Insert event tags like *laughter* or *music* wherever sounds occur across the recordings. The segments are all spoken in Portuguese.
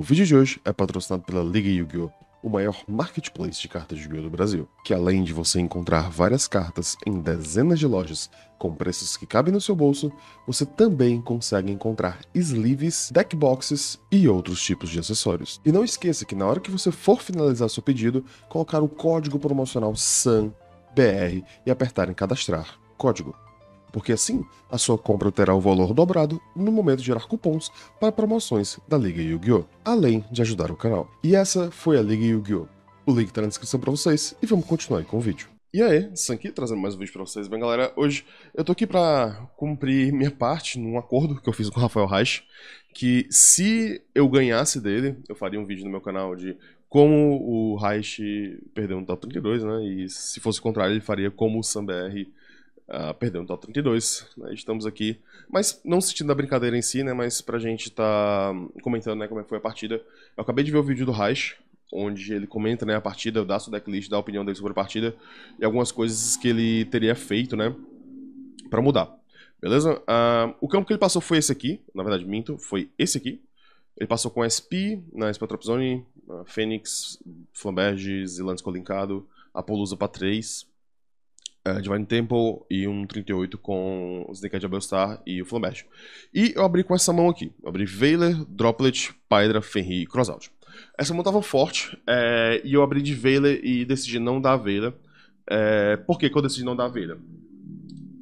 O vídeo de hoje é patrocinado pela Liga Yu-Gi-Oh! o maior marketplace de cartas de yu do Brasil, que além de você encontrar várias cartas em dezenas de lojas com preços que cabem no seu bolso, você também consegue encontrar sleeves, deck boxes e outros tipos de acessórios. E não esqueça que na hora que você for finalizar seu pedido, colocar o código promocional SANBR e apertar em cadastrar. Código porque assim a sua compra terá o valor dobrado no momento de gerar cupons para promoções da Liga Yu-Gi-Oh!, além de ajudar o canal. E essa foi a Liga Yu-Gi-Oh! O link está na descrição para vocês e vamos continuar com o vídeo. E aí, Sanki, trazendo mais um vídeo pra vocês. Bem, galera, hoje eu tô aqui pra cumprir minha parte num acordo que eu fiz com o Rafael Reich, que se eu ganhasse dele, eu faria um vídeo no meu canal de como o Reich perdeu no top 32, né? E se fosse o contrário, ele faria como o SamBR Uh, perdeu no top 32. Né? Estamos aqui, mas não sentindo da brincadeira em si, né? Mas pra gente tá hum, comentando né, como é foi a partida. Eu acabei de ver o vídeo do Reich, onde ele comenta né, a partida, dá sua decklist, dá a opinião dele sobre a partida e algumas coisas que ele teria feito, né? Pra mudar. Beleza? Uh, o campo que ele passou foi esse aqui, na verdade, minto, foi esse aqui. Ele passou com SP, na né, SP Tropzone, Fênix, Flamberge, Zilandes Colincado, Apolusa pra 3, uh, eh, Divine Temple e um 38 com o Snake abelstar e o Flambash. E eu abri com essa mão aqui. Eu abri Veiler, Droplet, Pydra, Fenrir e Crossout. Essa mão tava forte é, e eu abri de Veiler e decidi não dar Veiler. É, por que, que eu decidi não dar Veiler?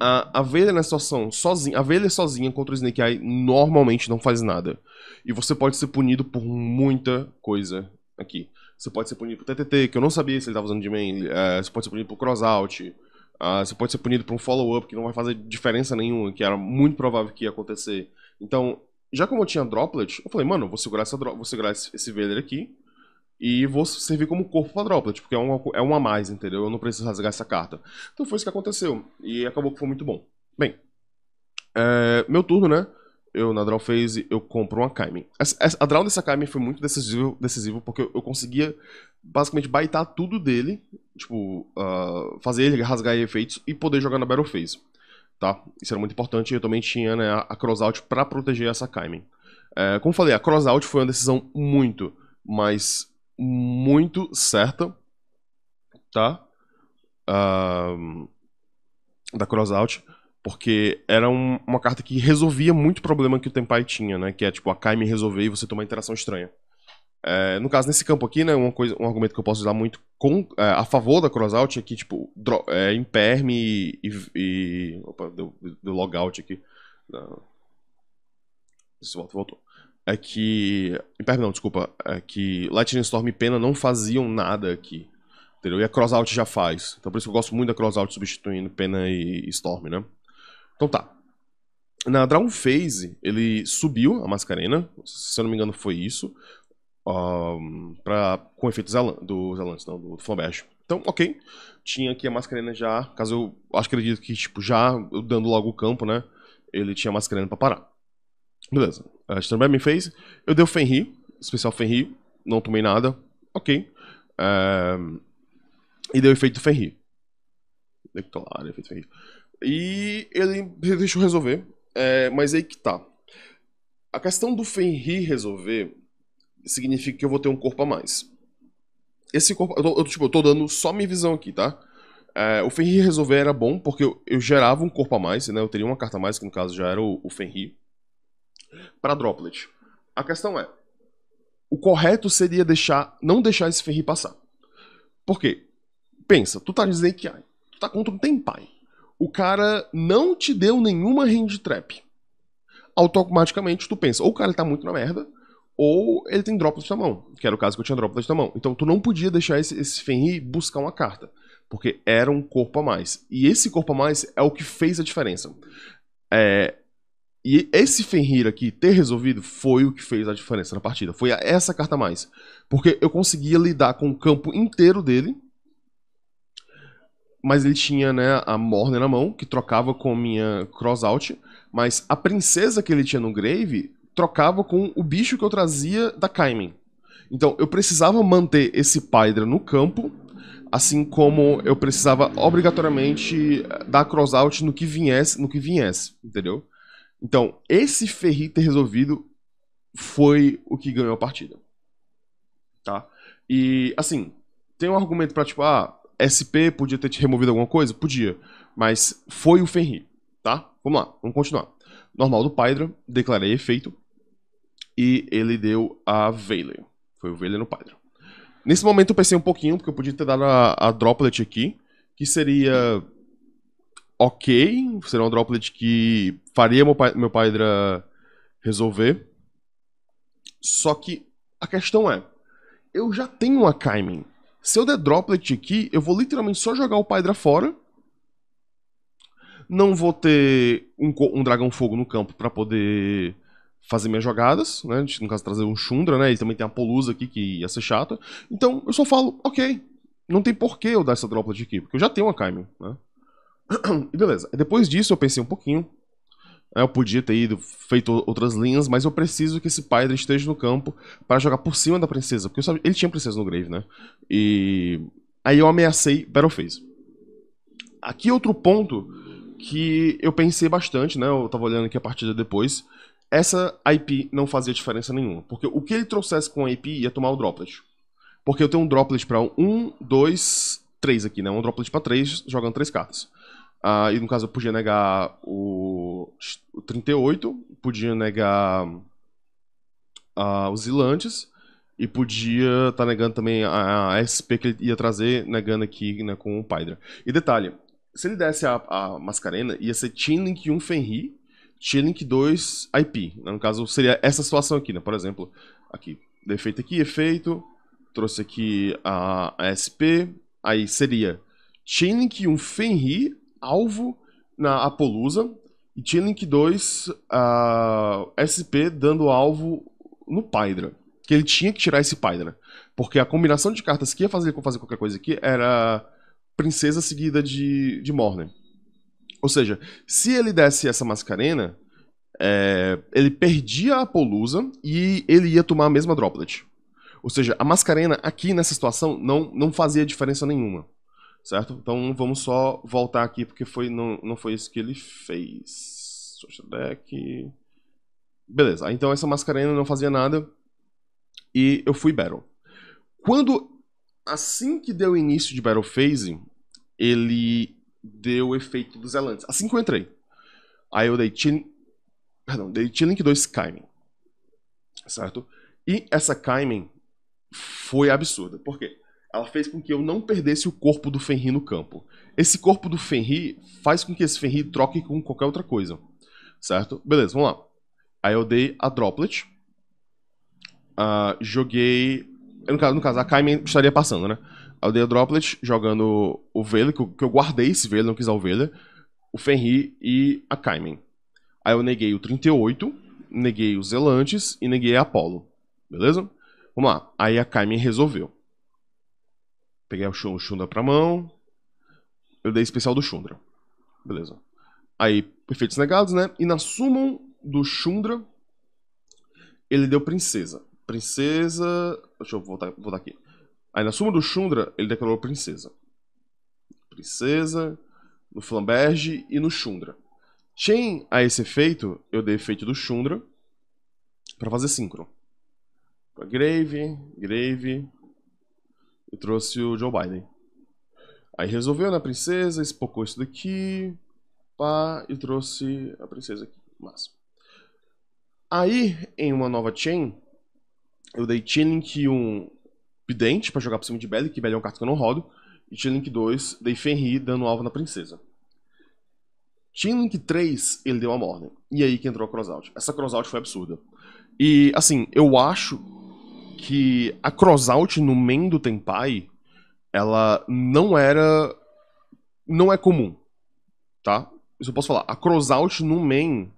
a, a Velha situação sozinha, a Veiler sozinha contra o Snake Eye normalmente não faz nada. E você pode ser punido por muita coisa aqui. Você pode ser punido por TTT, que eu não sabia se ele estava usando de main. você pode ser punido por crossout. Uh, você pode ser punido por um follow-up que não vai fazer diferença nenhuma, que era muito provável que ia acontecer. Então, já como eu tinha droplet, eu falei, mano, vou segurar, essa vou segurar esse, esse Vader aqui e vou servir como corpo pra droplet, porque é uma, é uma a mais, entendeu? Eu não preciso rasgar essa carta. Então foi isso que aconteceu, e acabou que foi muito bom. Bem, é, meu turno, né? eu na draw phase, eu compro uma Kaimin. A draw dessa Kaimin foi muito decisivo, decisivo porque eu, conseguia basicamente baitar tudo dele, tipo, uh, fazer ele rasgar efeitos e poder jogar na battle phase, tá? Isso era muito importante eu também tinha né, a crossout para proteger essa Kaimin. É, como falei, a crossout foi uma decisão muito, mas muito certa, tá? Uh, da crossout. out porque era um, uma carta que resolvia muito problema que o Tempai tinha, né? Que é tipo, a Kai me resolver e você tomar interação estranha. É, no caso, nesse campo aqui, né, uma coisa, um argumento que eu posso usar muito com, é, a favor da crossout é que, tipo, é, imperme e, e, e, Opa, deu, deu logout aqui. Não. Isso volta, voltou. É que. Imperme não, desculpa. É que Lightning Storm e Pena não faziam nada aqui. Entendeu? E a crossout já faz. Então por isso que eu gosto muito da crossout substituindo Pena e Storm, né? Então tá. Na Drawn Phase, ele subiu a Mascarena, se eu não me engano foi isso, um, pra, com efeitos do Zalantis, não, do Flambert. Então, ok. Tinha aqui a Mascarena já, caso eu acho que acredito que, tipo, já dando logo o campo, né, ele tinha a Mascarena pra parar. Beleza. A Sternberg me fez, eu dei o Fenrir, especial Fenrir, não tomei nada, ok. Um, eh, e deu o efeito do Fenrir. Declara, efeito Fenrir. E ele deixou resolver, é, mas aí que tá. A questão do Fenrir resolver significa que eu vou ter um corpo a mais. Esse corpo. Eu tô, eu, tipo, eu tô dando só minha visão aqui, tá? É, o Fenrir resolver era bom porque eu, eu, gerava um corpo a mais, né? Eu teria uma carta a mais, que no caso já era o, o Fenrir, pra Droplet. A questão é: o correto seria deixar, não deixar esse Fenrir passar. Por quê? Pensa, tu tá dizendo que ai, tu tá contra um Tempai o cara não te deu nenhuma hand trap. Automaticamente tu pensa, ou o cara tá muito na merda, ou ele tem droplets na mão, que era o caso que eu tinha droplets na mão. Então tu não podia deixar esse, esse Fenrir buscar uma carta, porque era um corpo a mais. E esse corpo a mais é o que fez a diferença. É, e esse Fenrir aqui ter resolvido foi o que fez a diferença na partida. Foi essa carta a mais. Porque eu conseguia lidar com o campo inteiro dele mas ele tinha, né, a Morne na mão, que trocava com minha Crossout, mas a princesa que ele tinha no Grave trocava com o bicho que eu trazia da Kaimen. Então, eu precisava manter esse Pydra no campo, assim como eu precisava obrigatoriamente eh, dar crossout no que viesse, no que viesse, entendeu? Então, esse Ferri ter resolvido foi o que ganhou a partida. Tá? E assim, tem um argumento para tipo, ah, SP podia ter te removido alguma coisa? Podia. Mas foi o Fenrir, tá? Vamos lá, vamos continuar. Normal do Pydra, declarei efeito. E ele deu a Veiler. Foi o Veiler no Pydra. Nesse momento eu pensei um pouquinho, porque eu podia ter dado a, a Droplet aqui, que seria ok, seria uma Droplet que faria meu, meu Paidra resolver. Só que a questão é, eu já tenho a Kaiman. Se eu der droplet aqui, eu vou literalmente só jogar o Pydra fora. Não vou ter um, um Dragão Fogo no campo para poder fazer minhas jogadas, né? No caso, trazer um chundra, né? E também tem a Polusa aqui, que ia ser chata. Então, eu só falo, ok, não tem porquê eu dar essa droplet aqui, porque eu já tenho uma Kaimon, né? *clears throat* E beleza. Depois disso, eu pensei um pouquinho. É, eu podia ter ido, feito outras linhas, mas eu preciso que esse Pyra esteja no campo para jogar por cima da princesa, porque sabia, ele tinha princesa no grave, né? E aí eu ameacei Battleface. Aqui é outro ponto que eu pensei bastante, né? Eu tava olhando aqui a partida depois. Essa IP não fazia diferença nenhuma, porque o que ele trouxesse com a IP ia tomar o droplet. Porque eu tenho um droplet para um, dois, três aqui, né? Um droplet para três, jogando três cartas. Ah, e no caso eu podia negar o o 38 podia negar uh, os ilantes e podia estar tá negando também a, a, SP que ele ia trazer, negando aqui né, com o Pydra. E detalhe, se ele desse a, a Mascarena, ia ser Chainlink 1 Fenrir, Chainlink 2 IP. Né? No caso, seria essa situação aqui, né? Por exemplo, aqui, defeito aqui, efeito, trouxe aqui a, a SP, aí seria Chainlink 1 Fenrir, alvo na Apolusa, e tinha Link 2, a SP dando alvo no Pydra. Que ele tinha que tirar esse Pydra. Porque a combinação de cartas que ia fazer fazer qualquer coisa aqui era Princesa seguida de, de Morne. Ou seja, se ele desse essa mascarena, é, ele perdia a Polusa e ele ia tomar a mesma Droplet. Ou seja, a mascarena aqui nessa situação não, não fazia diferença nenhuma certo? Então vamos só voltar aqui porque foi, não, não foi isso que ele fez. Social deck. Beleza, então essa Mascarenhas não fazia nada e eu fui Battle. Quando, assim que deu início de Battle Phase, ele deu o efeito dos elantes. Assim que eu entrei. Aí eu dei Chin... Perdão, dei Chilink 2 Kaimen. Certo? E essa Kaimen foi absurda. Por quê? ela fez com que eu não perdesse o corpo do Fenrir no campo. Esse corpo do Fenrir faz com que esse Fenrir troque com qualquer outra coisa, certo? Beleza, vamos lá. Aí eu dei a Droplet. Uh, joguei... No caso, no caso, a Kaimen estaria passando, né? Aí eu dei a Droplet jogando o Veiler, que, que eu guardei esse Veiler, não quis a o O Fenrir e a Kaimen. Aí eu neguei o 38, neguei os Elantes e neguei a Apollo. Beleza? Vamos lá. Aí a Kaimen resolveu. Peguei o Shundra pra mão. Eu dei especial do Shundra. Beleza. Aí, efeitos negados, né? E na Summon do Shundra, ele deu Princesa. Princesa. Deixa eu voltar, voltar aqui. Aí na Summon do Shundra, ele declarou Princesa. Princesa. No Flamberge e no Shundra. Chain a esse efeito, eu dei efeito do Shundra para fazer Synchro. Grave, grave, e trouxe o Joe Biden. Aí resolveu na né, princesa, espocou isso daqui, pá, e trouxe a princesa aqui. Massa. Aí, em uma nova chain, eu dei Chainlink 1 Pidente pra jogar por cima de Belly, que Belly é um carta que eu não rodo. E Chainlink 2, dei Fenrir dando alvo na princesa. Chainlink 3, ele deu a Morning. E aí que entrou a Crossout. Essa Crossout foi absurda. E, assim, eu acho que a crossout no main do Tenpai, ela não era. Não é comum. Tá? Isso eu posso falar. A crossout no main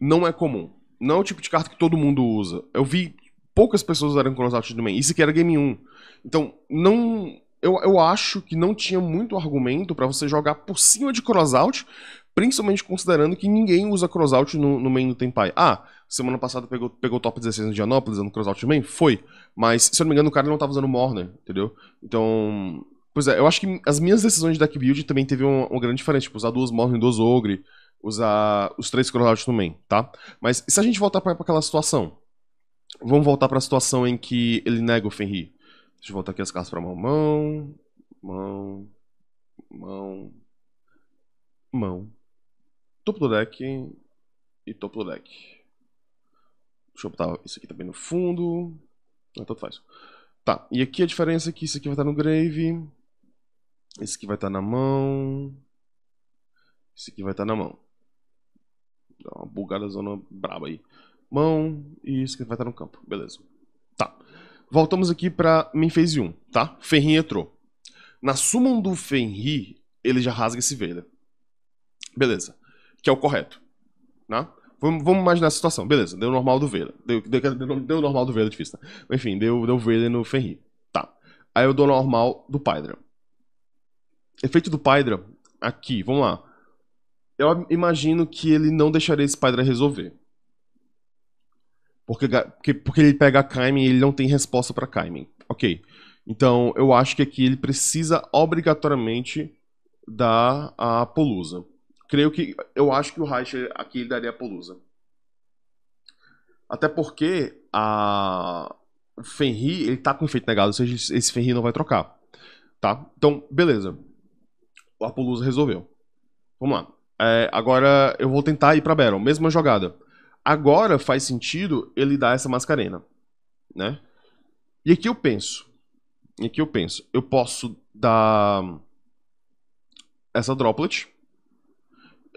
não é comum. Não é o tipo de carta que todo mundo usa. Eu vi poucas pessoas usarem crossout no main. Isso que era game 1. Então, não eu, eu acho que não tinha muito argumento para você jogar por cima de crossout, principalmente considerando que ninguém usa crossout no, no main do Tempai. Ah, semana passada pegou, pegou top 16 no Dianópolis, no crossout main? Foi. Mas, se eu não me engano, o cara não tava usando Morner, entendeu? Então... Pois é, eu acho que as minhas decisões de deck build também teve uma, uma grande diferença. Tipo, usar duas Morner e duas Ogre, usar os três crossout no main, tá? Mas, se a gente voltar para aquela situação... Vamos voltar para a situação em que ele nega o Fenrir. Deixa eu voltar aqui as cartas para mão. Mão, mão, mão, mão. Topo do deck e topo do deck. Deixa eu botar isso aqui também no fundo. Ah, tanto faz. Tá, e aqui a diferença é que isso aqui vai estar no grave. Esse aqui vai estar na mão. Esse aqui vai estar na mão. Dá uma bugada zona braba aí. Mão e isso aqui vai estar no campo. Beleza. Voltamos aqui para Phase 1, tá? Fenrir entrou. Na summon do Fenrir, ele já rasga esse Veiler. Beleza. Que é o correto. Né? Vamos, vamos imaginar a situação. Beleza, deu normal do Veiler. Deu, deu, deu, deu normal do Veiler, difícil, tá? Enfim, deu, deu no Fenrir. Tá. Aí eu dou normal do Pydra. Efeito do Pydra, aqui, vamos lá. Eu imagino que ele não deixaria esse Pydra resolver. Porque, porque, porque ele pega a Kaimen e ele não tem resposta para Kaimen. Ok. Então, eu acho que aqui ele precisa obrigatoriamente dar a Polusa. Creio que. Eu acho que o Reich aqui ele daria a Polusa. Até porque a. O Fenrir, ele tá com efeito negado, ou seja, esse Fenrir não vai trocar. Tá? Então, beleza. O Apolusa resolveu. Vamos lá. É, agora eu vou tentar ir pra Battle. Mesma jogada. Agora faz sentido ele dar essa mascarena, né? E aqui eu penso, e aqui eu penso, eu posso dar essa droplet.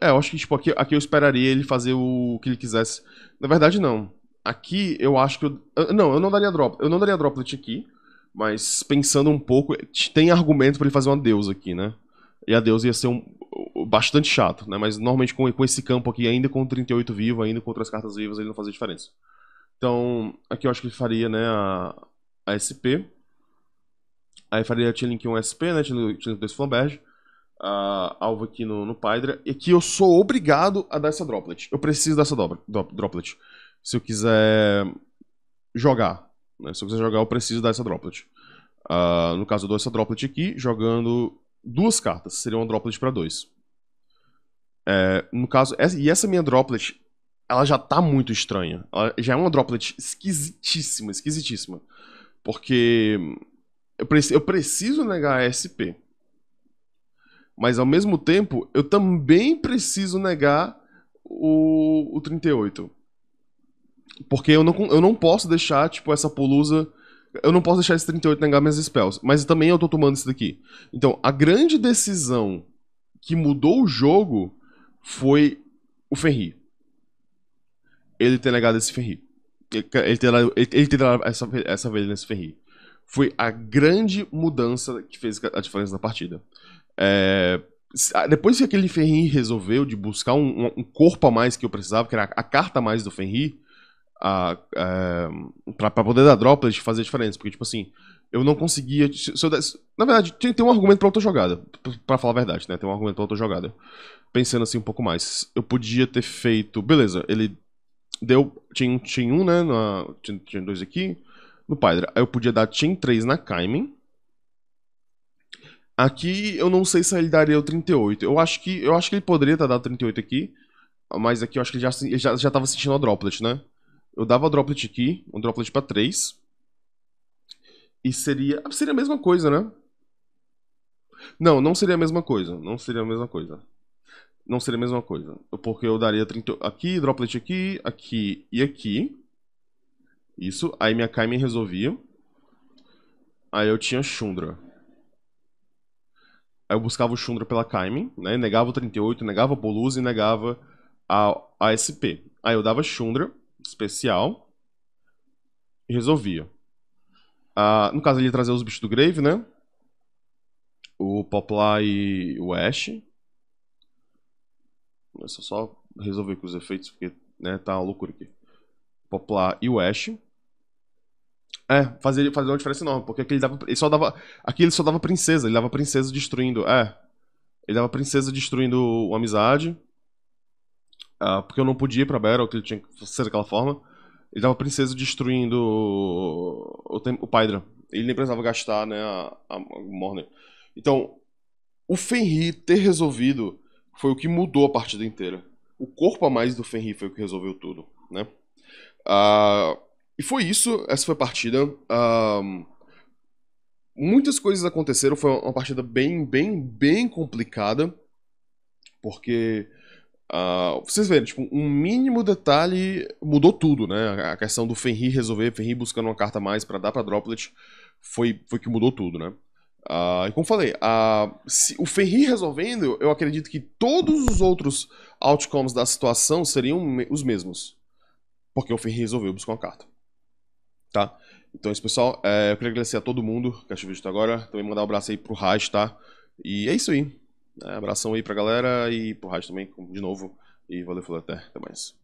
É, eu acho que tipo aqui, aqui eu esperaria ele fazer o que ele quisesse. Na verdade não. Aqui eu acho que eu, não, eu não daria droplet, eu não daria droplet aqui, mas pensando um pouco, tem argumento para ele fazer uma deusa aqui, né? E a deusa ia ser um bastante chato, né? Mas normalmente com, com esse campo aqui, ainda com 38 vivo, ainda com outras cartas vivas, ele não fazia diferença. Então, aqui eu acho que ele faria, né, a, a SP. Aí faria a T-Link 1 SP, né, T-Link 2 Flamberge. A alvo aqui no, no Pydra. E aqui eu sou obrigado a dar essa droplet. Eu preciso dessa dobra, do, droplet. Se eu quiser jogar, né, se eu quiser jogar, eu preciso dar essa droplet. Uh, no caso, eu dou essa droplet aqui, jogando duas cartas. Seria uma droplet para dois. É, no caso, essa, e essa minha droplet, ela já tá muito estranha. Ela já é uma droplet esquisitíssima, esquisitíssima. Porque eu, preci, eu preciso negar a SP. Mas ao mesmo tempo, eu também preciso negar o, o 38. Porque eu não, eu não posso deixar, tipo, essa polusa. Eu não posso deixar esse 38 negar minhas spells. Mas também eu tô tomando isso daqui. Então, a grande decisão que mudou o jogo foi o Ferri. Ele ter negado esse Ferri. Ele, ter, ele, ter essa, essa vez nesse Ferri. Foi a grande mudança que fez a diferença na partida. É, depois que aquele Ferri resolveu de buscar um, um, corpo a mais que eu precisava, que era a, carta a mais do Ferri, a, a, é, pra, pra poder dar droplet fazer diferença. Porque, tipo assim, eu não conseguia. Se eu desse, na verdade, tem, tem um argumento pra outra jogada. para falar a verdade, né? Tem um argumento pra outra jogada. Pensando assim um pouco mais. Eu podia ter feito. Beleza, ele deu. Tinha, tinha um, né? Na, tinha, tinha dois aqui. No Pydra. Aí eu podia dar Chain 3 na Kaimin. Aqui eu não sei se ele daria o 38. Eu acho que, eu acho que ele poderia ter dado 38 aqui. Mas aqui eu acho que ele já, ele já, já tava sentindo a droplet, né? Eu dava a droplet aqui, um droplet pra 3. E seria. Seria a mesma coisa, né? Não, não seria a mesma coisa. Não seria a mesma coisa. Não seria a mesma coisa. Porque eu daria 30. Aqui, droplet aqui, aqui e aqui. Isso. Aí minha Kaime resolvia. Aí eu tinha Shundra. Aí eu buscava o Shundra pela Kaime, né? Negava o 38, negava a Bolus e negava a SP. Aí eu dava Shundra, especial, e resolvia. Ah, no caso, ele ia trazer os bichos do Grave, né? O poplar e o Ash. Deixa eu só resolver com os efeitos, porque né, tá uma loucura aqui. Poplar e o Ash. É, fazer fazer uma diferença enorme, porque aqui ele, dava, ele só dava. Aqui ele só dava princesa, ele dava princesa destruindo. É. Ele dava princesa destruindo uma amizade. Uh, porque eu não podia ir pra Battle, que ele tinha que ser daquela forma. Ele tava princesa destruindo o, o, o Paidra. Ele nem precisava gastar, né, a, a, Morner. Então, o Fenrir ter resolvido foi o que mudou a partida inteira. O corpo a mais do Fenrir foi o que resolveu tudo, né? Uh, e foi isso, essa foi a partida. Uh, muitas coisas aconteceram, foi uma partida bem, bem, bem complicada. Porque Uh, vocês verem, tipo, um mínimo detalhe mudou tudo, né? A questão do Fenrir resolver, Fenrir buscando uma carta a mais para dar para Droplet, foi, foi que mudou tudo, né? Uh, e como falei, uh, se o Fenrir resolvendo, eu acredito que todos os outros outcomes da situação seriam me os mesmos. Porque o Fenrir resolveu buscar uma carta. Tá? Então é isso, pessoal. É, eu queria agradecer a todo mundo que assistiu o vídeo até agora. Também mandar um abraço aí pro Raj, tá? E é isso aí abração aí pra galera e pro rádio também, de novo. E valeu, falou até, até mais.